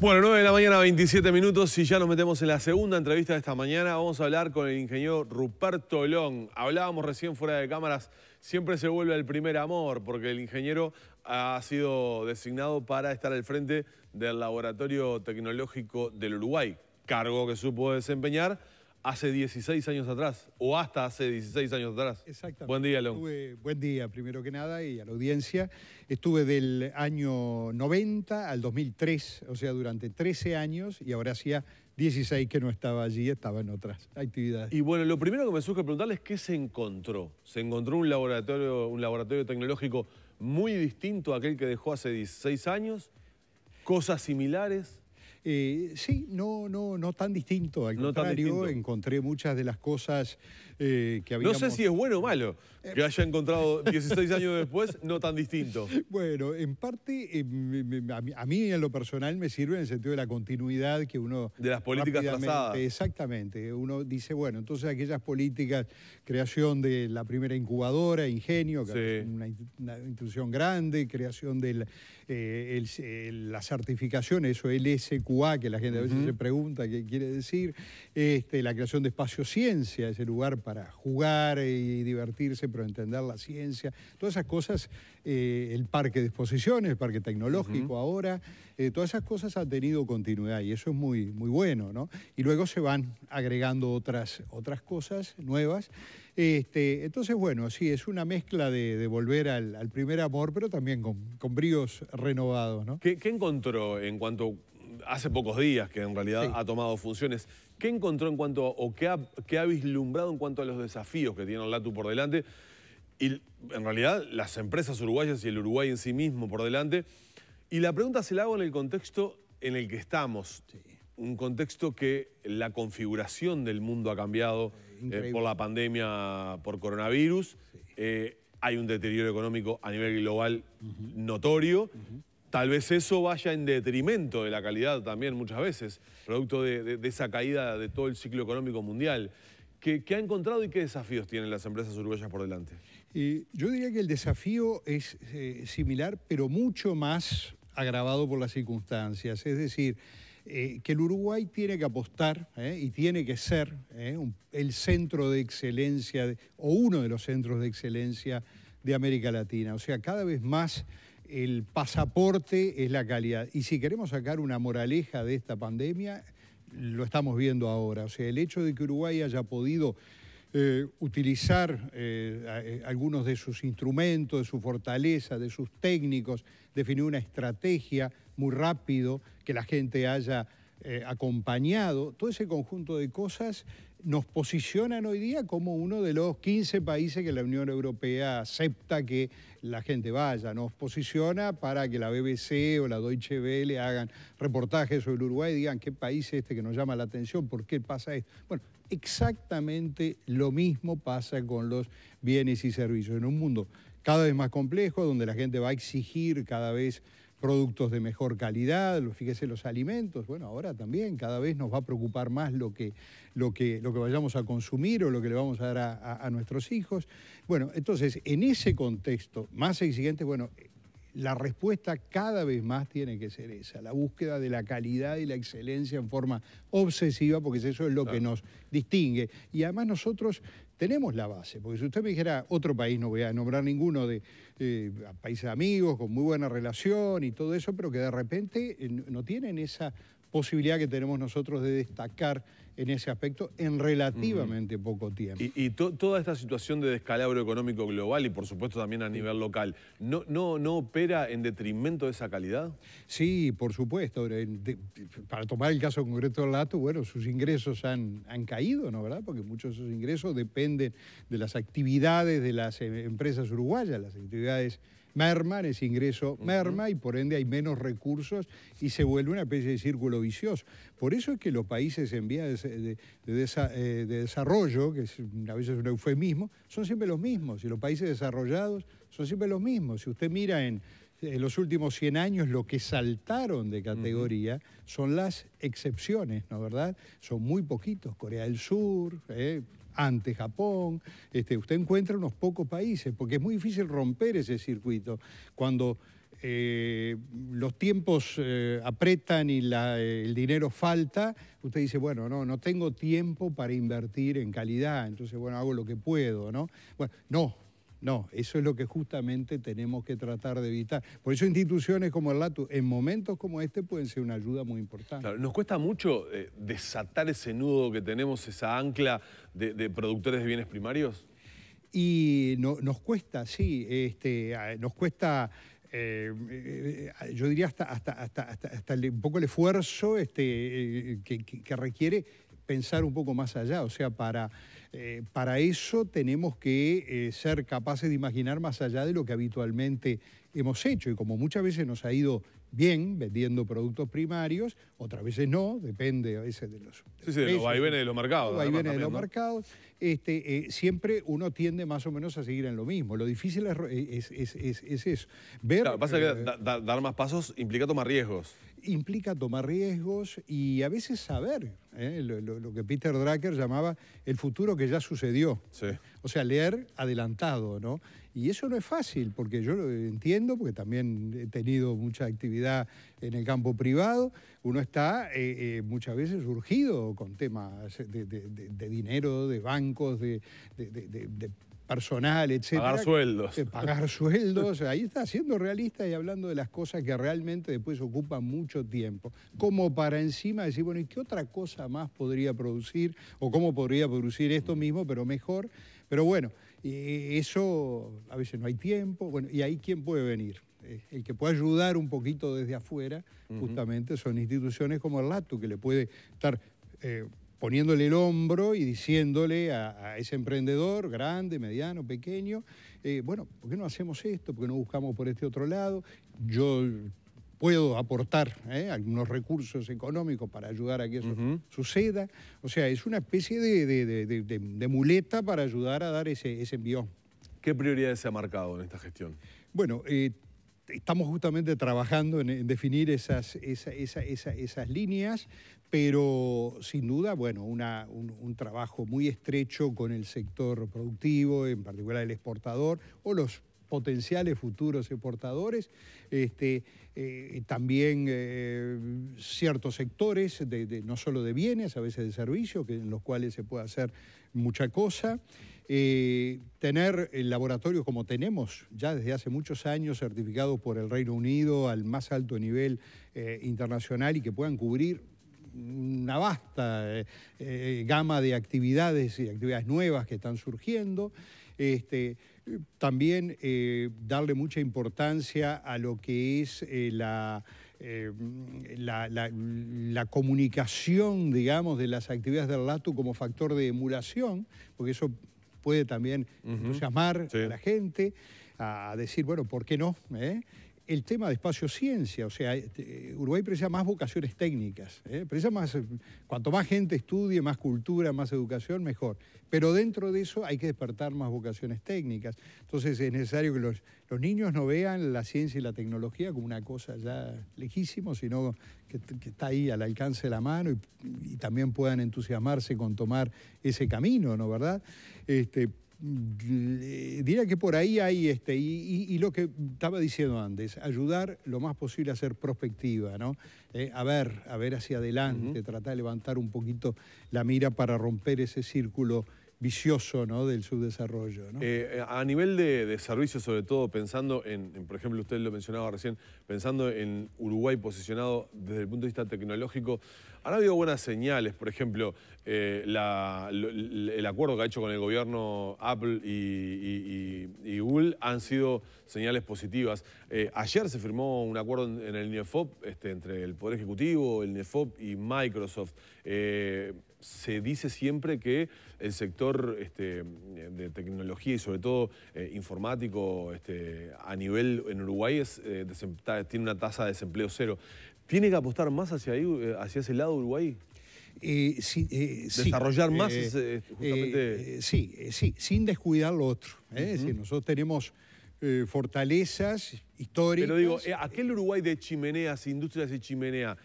Bueno, 9 de la mañana, 27 minutos y ya nos metemos en la segunda entrevista de esta mañana. Vamos a hablar con el ingeniero Ruperto Olón. Hablábamos recién fuera de cámaras, siempre se vuelve el primer amor porque el ingeniero ha sido designado para estar al frente del Laboratorio Tecnológico del Uruguay, cargo que supo desempeñar hace 16 años atrás o hasta hace 16 años atrás. Exactamente. Buen día, León. buen día, primero que nada, y a la audiencia. Estuve del año 90 al 2003, o sea, durante 13 años, y ahora hacía 16 que no estaba allí, estaba en otras actividades. Y bueno, lo primero que me surge preguntarles es qué se encontró. Se encontró un laboratorio, un laboratorio tecnológico muy distinto a aquel que dejó hace 16 años, cosas similares. Eh, sí, no, no, no tan distinto, al contrario, encontré muchas de las cosas eh, no sé si es bueno o malo eh, que haya encontrado 16 años después no tan distinto. Bueno, en parte, eh, a, mí, en lo personal me sirve en el sentido de la continuidad que uno... De las políticas trazadas. Exactamente. Uno dice, bueno, entonces aquellas políticas, creación de la primera incubadora, Ingenio, que una, institución grande, creación de la, certificación, eso LSQA, que la gente a veces se pregunta qué quiere decir, este, la creación de espacio ciencia, ese lugar para para jugar y divertirse, pero entender la ciencia, todas esas cosas, eh, el parque de exposiciones, el parque tecnológico ahora, eh, todas esas cosas han tenido continuidad y eso es muy, muy bueno, ¿no? Y luego se van agregando otras, otras cosas nuevas. Este, entonces, bueno, sí, es una mezcla de, volver al, primer amor, pero también con, con bríos renovados, ¿no? ¿Qué, encontró en cuanto hace pocos días que en realidad ha tomado funciones. ¿Qué encontró en cuanto, o qué ha, vislumbrado en cuanto a los desafíos que tiene Latu por delante? Y en realidad las empresas uruguayas y el Uruguay en sí mismo por delante. Y la pregunta se la hago en el contexto en el que estamos. Un contexto que la configuración del mundo ha cambiado eh, por la pandemia por coronavirus. Eh, hay un deterioro económico a nivel global notorio. Tal vez eso vaya en detrimento de la calidad también muchas veces, producto de, esa caída de todo el ciclo económico mundial. ¿Qué, ha encontrado y qué desafíos tienen las empresas uruguayas por delante? yo diría que el desafío es eh, similar, pero mucho más agravado por las circunstancias. Es decir, eh, que el Uruguay tiene que apostar eh, y tiene que ser el centro de excelencia o uno de los centros de excelencia de América Latina. O sea, cada vez más el pasaporte es la calidad. Y si queremos sacar una moraleja de esta pandemia, lo estamos viendo ahora. O sea, el hecho de que Uruguay haya podido eh, utilizar eh, eh, algunos de sus instrumentos, de su fortaleza, de sus técnicos, definir una estrategia muy rápido, que la gente haya acompañado, todo ese conjunto de cosas nos posicionan hoy día como uno de los 15 países que la Unión Europea acepta que la gente vaya, nos posiciona para que la BBC o la Deutsche Welle hagan reportajes sobre Uruguay y digan qué país es este que nos llama la atención, por qué pasa esto. Bueno, exactamente lo mismo pasa con los bienes y servicios. En un mundo cada vez más complejo, donde la gente va a exigir cada vez productos de mejor calidad, fíjese los alimentos, bueno, ahora también cada vez nos va a preocupar más lo que, lo que, lo que vayamos a consumir o lo que le vamos a dar a, nuestros hijos. Bueno, entonces, en ese contexto más exigente, bueno, la respuesta cada vez más tiene que ser esa, la búsqueda de la calidad y la excelencia en forma obsesiva, porque eso es lo que nos distingue. Y además nosotros tenemos la base, porque si usted me dijera otro país, no voy a nombrar ninguno de países amigos, con muy buena relación y todo eso, pero que de repente eh, no tienen esa posibilidad que tenemos nosotros de destacar en ese aspecto en relativamente poco tiempo. Y, toda esta situación de descalabro económico global y por supuesto también a nivel local, ¿no, no, no opera en detrimento de esa calidad? Sí, por supuesto. para tomar el caso concreto del Lato, bueno, sus ingresos han, han caído, ¿no verdad? Porque muchos de sus ingresos dependen de las actividades de las eh, empresas uruguayas, las actividades merman ese ingreso, merma y por ende hay menos recursos y se vuelve una especie de círculo vicioso. Por eso es que los países en vía de, eh, desarrollo, que a veces es un eufemismo, son siempre los mismos y los países desarrollados son siempre los mismos. Si usted mira en, eh, los últimos 100 años lo que saltaron de categoría son las excepciones, ¿no verdad? Son muy poquitos, Corea del Sur, eh, ante Japón, este, usted encuentra unos pocos países, porque es muy difícil romper ese circuito. Cuando eh, los tiempos eh, apretan y eh, el dinero falta, usted dice, bueno, no, no tengo tiempo para invertir en calidad, entonces, bueno, hago lo que puedo, ¿no? Bueno, no, no, eso es lo que justamente tenemos que tratar de evitar. Por eso instituciones como el LATU, en momentos como este, pueden ser una ayuda muy importante. nos cuesta mucho eh, desatar ese nudo que tenemos, esa ancla de, productores de bienes primarios. Y nos cuesta, sí, este, nos cuesta eh, eh, yo diría hasta, hasta, un poco el esfuerzo este, que, requiere pensar un poco más allá, o sea, para, eh, para eso tenemos que eh, ser capaces de imaginar más allá de lo que habitualmente hemos hecho y como muchas veces nos ha ido bien vendiendo productos primarios, otras veces no, depende a veces de los... Sí, sí, de los vaivenes de los mercados. Los vaivenes de los mercados. Este, eh, siempre uno tiende más o menos a seguir en lo mismo. Lo difícil es, eso. Ver, claro, que dar más pasos implica tomar riesgos implica tomar riesgos y a veces saber ¿eh? lo, que Peter Drucker llamaba el futuro que ya sucedió. O sea, leer adelantado, ¿no? Y eso no es fácil, porque yo lo entiendo, porque también he tenido mucha actividad en el campo privado, uno está eh, eh, muchas veces surgido con temas de dinero, de bancos, de personal, etcétera. Pagar sueldos. pagar sueldos. Ahí está siendo realista y hablando de las cosas que realmente después ocupan mucho tiempo. Como para encima decir, bueno, ¿y qué otra cosa más podría producir? O cómo podría producir esto mismo, pero mejor. Pero bueno, eh, eso a veces no hay tiempo. Bueno, ¿y ahí quién puede venir? Eh, el que puede ayudar un poquito desde afuera, justamente son instituciones como el LATU, que le puede estar eh, poniéndole el hombro y diciéndole a, ese emprendedor, grande, mediano, pequeño, eh, bueno, ¿por qué no hacemos esto? ¿Por qué no buscamos por este otro lado? Yo puedo aportar eh, algunos recursos económicos para ayudar a que eso suceda. O sea, es una especie de, muleta para ayudar a dar ese, ese ¿Qué prioridades se ha marcado en esta gestión? Bueno, eh, estamos justamente trabajando en, definir esas, esas líneas, pero sin duda, bueno, un, trabajo muy estrecho con el sector productivo, en particular el exportador, o los potenciales futuros exportadores, este, eh, también eh, ciertos sectores, de, no solo de bienes, a veces de servicios, en los cuales se puede hacer mucha cosa. Eh, tener laboratorios como tenemos ya desde hace muchos años, certificados por el Reino Unido al más alto nivel eh, internacional y que puedan cubrir una vasta eh, gama de actividades y actividades nuevas que están surgiendo. Este, también darle mucha importancia a lo que es la... la, la, comunicación, digamos, de las actividades del LATU como factor de emulación, porque eso puede también llamar a la gente, a decir, bueno, ¿por qué no? ¿eh? el tema de espacio ciencia, o sea, este, Uruguay precisa más vocaciones técnicas, ¿eh? precisa más, eh, cuanto más gente estudie, más cultura, más educación, mejor. Pero dentro de eso hay que despertar más vocaciones técnicas. Entonces es necesario que los, niños no vean la ciencia y la tecnología como una cosa ya lejísima, sino que, está ahí al alcance de la mano y, también puedan entusiasmarse con tomar ese camino, ¿no verdad? Este, diría que por ahí hay este, y, lo que estaba diciendo antes, ayudar lo más posible a ser prospectiva, ¿no? Eh, a ver, a ver hacia adelante, tratar de levantar un poquito la mira para romper ese círculo vicioso ¿no? del subdesarrollo. Eh, a nivel de, servicios, sobre todo pensando en, por ejemplo, usted lo mencionaba recién, pensando en Uruguay posicionado desde el punto de vista tecnológico, han habido buenas señales, por ejemplo, eh, el acuerdo que ha hecho con el gobierno Apple y, Google han sido señales positivas. Eh, ayer se firmó un acuerdo en, el NEFOP este, entre el Poder Ejecutivo, el NEFOP y Microsoft se dice siempre que el sector este, de tecnología y sobre todo eh, informático este, a nivel en Uruguay eh, tiene una tasa de desempleo cero. ¿Tiene que apostar más hacia, eh, hacia ese lado Uruguay? y Desarrollar más sí, sí, sin descuidar lo otro. nosotros tenemos fortalezas históricas... Pero digo, aquel Uruguay de chimeneas, industrias de chimenea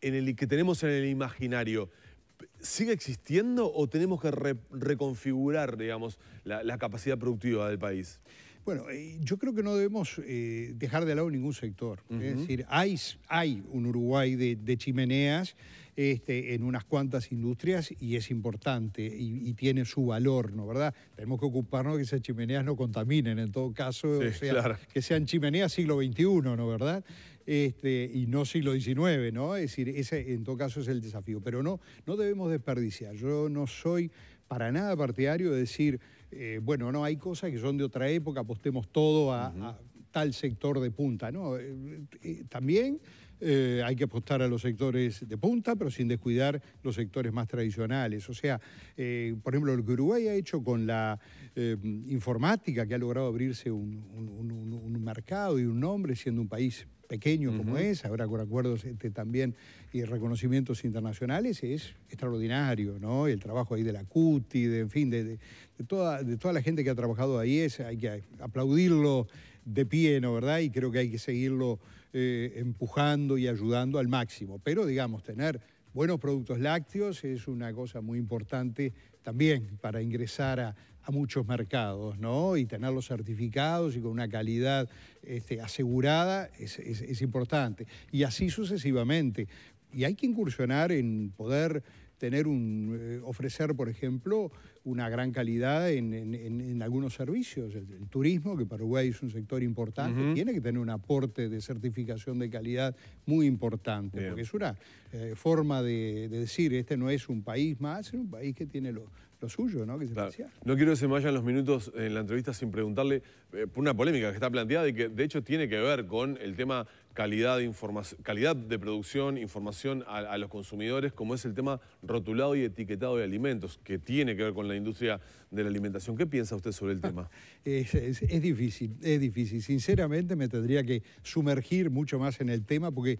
el, que tenemos en el imaginario, ¿sigue existiendo o tenemos que reconfigurar, digamos, la, capacidad productiva del país? Bueno, eh, yo creo que no debemos eh, dejar de lado ningún sector. Es decir, hay, un Uruguay de, chimeneas este, en unas cuantas industrias y es importante y, tiene su valor, ¿no verdad? Tenemos que ocuparnos de que esas chimeneas no contaminen, en todo caso, que sean chimeneas siglo XXI, ¿no verdad? Este, y no siglo XIX, ¿no? Es decir, ese en todo caso es el desafío. Pero no, no debemos desperdiciar. Yo no soy para nada partidario de decir, eh, bueno, no, hay cosas que son de otra época, apostemos todo a, tal sector de punta, ¿no? Eh, eh, también... hay que apostar a los sectores de punta, pero sin descuidar los sectores más tradicionales. O sea, por ejemplo, lo que Uruguay ha hecho con la informática, que ha logrado abrirse un mercado y un nombre, siendo un país pequeño como es, ahora con acuerdos este, también y reconocimientos internacionales, es extraordinario, ¿no? El trabajo ahí de la CUTI, de, en fin, de, toda, de toda la gente que ha trabajado ahí, es, hay que aplaudirlo de pie, ¿no verdad? Y creo que hay que seguirlo eh, empujando y ayudando al máximo. Pero, digamos, tener buenos productos lácteos es una cosa muy importante también para ingresar a, muchos mercados, ¿no? Y los certificados y con una calidad este, asegurada es importante. Y así sucesivamente. Y hay que incursionar en poder tener un, eh, ofrecer, por ejemplo, una gran calidad en, algunos servicios. El, turismo, que Paraguay es un sector importante, tiene que tener un aporte de certificación de calidad muy importante, porque es una eh, forma de, de, decir, este no es un país más, es un país que tiene lo, suyo, ¿no? No quiero que se me vayan los minutos en la entrevista sin preguntarle eh, por una polémica que está planteada y que de hecho tiene que ver con el tema calidad de, calidad de producción, información a, los consumidores, como es el tema rotulado y etiquetado de alimentos, que tiene que ver con la industria de la alimentación. ¿Qué piensa usted sobre el tema? es, es difícil, es difícil. Sinceramente me tendría que sumergir mucho más en el tema porque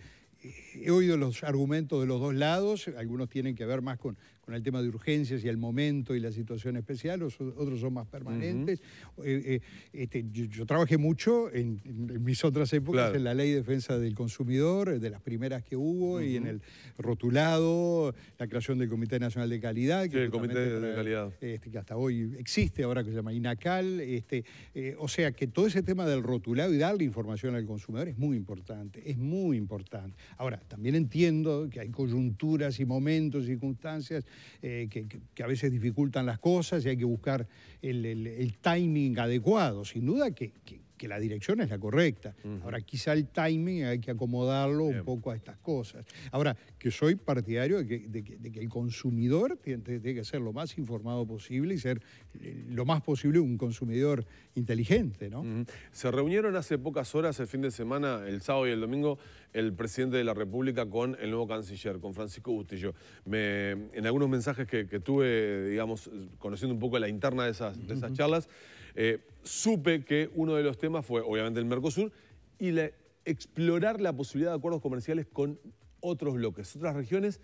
he oído los argumentos de los dos lados, algunos tienen que ver más con con el tema de urgencias y el momento y la situación especial, otros son más permanentes. Eh, eh, este, yo, trabajé mucho en, mis otras épocas en la ley de defensa del consumidor, de las primeras que hubo, y en el rotulado, la creación del Comité Nacional de Calidad. Que de, este, hasta hoy existe, ahora que se llama INACAL. Este, eh, o sea que todo ese tema del rotulado y darle información al consumidor es muy importante, es muy importante. Ahora, también entiendo que hay coyunturas y momentos, circunstancias eh, que, a veces dificultan las cosas y hay que buscar el, timing adecuado. Sin duda que, que la dirección es la correcta. Ahora, quizá el timing hay que acomodarlo un poco a estas cosas. Ahora, que soy partidario de que, el consumidor tiene, que ser lo más informado posible y ser eh, lo más posible un consumidor inteligente, ¿no? Se reunieron hace pocas horas, el fin de semana, el sábado y el domingo, el presidente de la República con el nuevo canciller, con Francisco Bustillo. en algunos mensajes que, tuve, digamos, conociendo un poco la interna de esas, charlas, eh, supe que uno de los temas fue, obviamente, el Mercosur y explorar la posibilidad de acuerdos comerciales con otros bloques, otras regiones,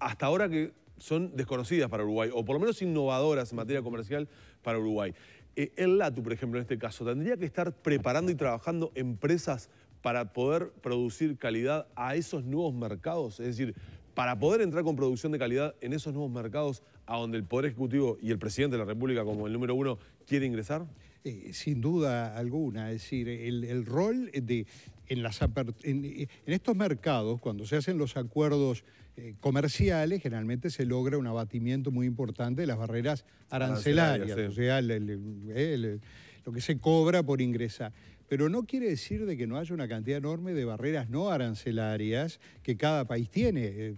hasta ahora que son desconocidas para Uruguay, o por lo menos innovadoras en materia comercial para Uruguay. Eh, el LATU, por ejemplo, en este caso, ¿tendría que estar preparando y trabajando empresas para poder producir calidad a esos nuevos mercados? Es decir, para poder entrar con producción de calidad en esos nuevos mercados a donde el Poder Ejecutivo y el Presidente de la República como el número uno quiere ingresar? Eh, sin duda alguna, es decir, el, rol de, en, estos mercados, cuando se hacen los acuerdos eh, comerciales, generalmente se logra un abatimiento muy importante de las barreras arancelarias, o sea, lo que se cobra por ingresar pero no quiere decir de que no haya una cantidad enorme de barreras no arancelarias que cada país tiene. Eh,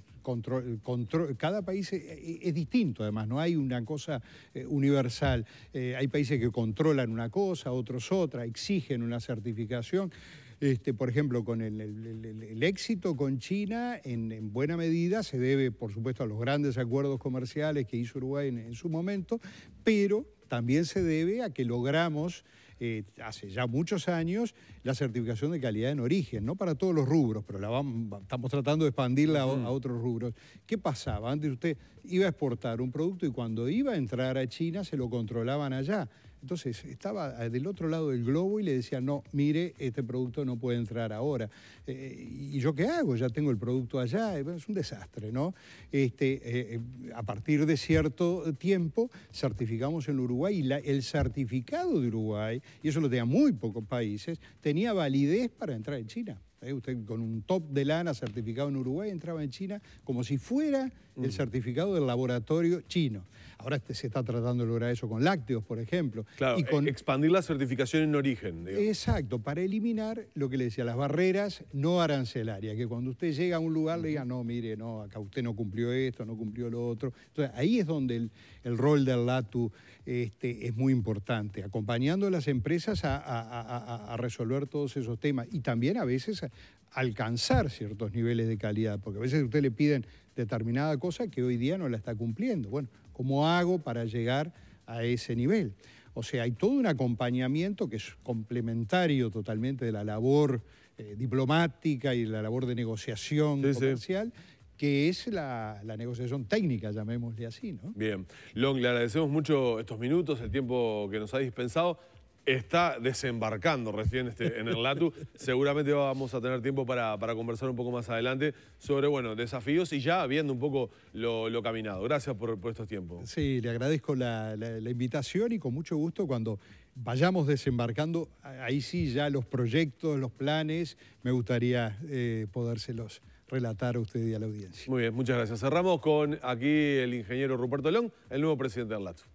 cada país es, distinto, además, no hay una cosa eh, universal. Eh, hay países que controlan una cosa, otros otra, exigen una certificación. Este, por ejemplo, con el, éxito con China, en, buena medida se debe, por supuesto, a los grandes acuerdos comerciales que hizo Uruguay en su momento, pero también se debe a que logramos eh, hace ya muchos años la certificación de calidad en origen, no para todos los rubros, pero estamos tratando de expandirla a otros rubros. ¿Qué pasaba? Antes usted iba a exportar un producto y cuando iba a entrar a China se lo controlaban allá. Entonces estaba del otro lado del globo y le decía, no, mire, este producto no puede entrar ahora. Eh, ¿Y yo qué hago? Ya tengo el producto allá. Es un desastre, ¿no? Este, eh, eh, a partir de cierto tiempo certificamos en Uruguay y el certificado de Uruguay, y eso lo tenía muy pocos países, tenía validez para entrar en China. Usted con un top de lana certificado en Uruguay entraba en China como si fuera el mm. certificado del laboratorio chino. Ahora este se está tratando de lograr eso con lácteos, por ejemplo. Claro, y con... E- expandir la certificación en origen. Exacto, para eliminar lo que le decía, las barreras no arancelarias, que cuando usted llega a un lugar le diga, no, mire, no, acá usted no cumplió esto, no cumplió lo otro. Entonces ahí es donde el, rol del LATU este, es muy importante, acompañando a las empresas a, a resolver todos esos temas y también a veces alcanzar ciertos niveles de calidad, porque a veces usted le piden determinada cosa que hoy día no la está cumpliendo. Bueno, ¿Cómo hago para llegar a ese nivel? O sea, hay todo un acompañamiento que es complementario totalmente de la labor eh, diplomática y la labor de negociación comercial. que es la, negociación técnica, llamémosle así, ¿no? Bien. Long, le agradecemos mucho estos minutos, el tiempo que nos ha dispensado está desembarcando recién este, en el LATU. Seguramente vamos a tener tiempo para, conversar un poco más adelante sobre bueno, desafíos y ya viendo un poco lo, caminado. Gracias por, estos tiempos. Sí, le agradezco la, invitación y con mucho gusto cuando vayamos desembarcando, ahí sí ya los proyectos, los planes, me gustaría eh, podérselos relatar a usted y a la audiencia. Muy bien, muchas gracias. Cerramos con aquí el ingeniero Ruperto León, el nuevo presidente del LATU.